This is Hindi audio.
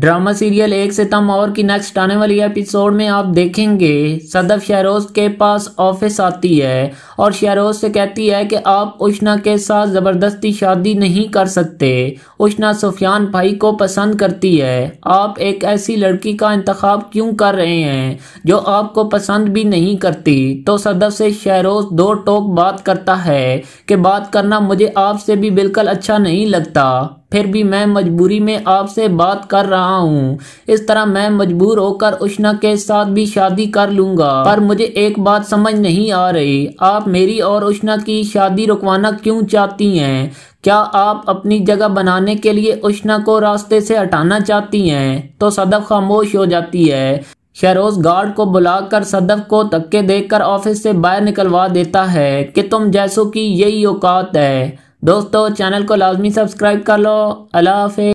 ड्रामा सीरियल एक सितम और की नेक्स्ट आने वाली एपिसोड में आप देखेंगे सदफ शहरोज के पास ऑफिस आती है और शहरोज से कहती है कि आप उष्णा के साथ ज़बरदस्ती शादी नहीं कर सकते उष्णा सुफियान भाई को पसंद करती है आप एक ऐसी लड़की का इंतखब क्यों कर रहे हैं जो आपको पसंद भी नहीं करती तो सदफ से शहरोज दो टोक बात करता है कि बात करना मुझे आपसे भी बिल्कुल अच्छा नहीं लगता फिर भी मैं मजबूरी में आपसे बात कर रहा हूँ इस तरह मैं मजबूर होकर उष्णा के साथ भी शादी कर लूंगा पर मुझे एक बात समझ नहीं आ रही आप मेरी और उष्णा की शादी रुकवाना क्यों चाहती हैं क्या आप अपनी जगह बनाने के लिए उष्णा को रास्ते से हटाना चाहती हैं तो सदफ खामोश हो जाती है शहरोज गार्ड को बुलाकर सदब को धक्के देकर ऑफिस से बाहर निकलवा देता है कि तुम जैसो की यही औकात है दोस्तों चैनल को लाजमी सब्सक्राइब कर लो अल्लाह हाफि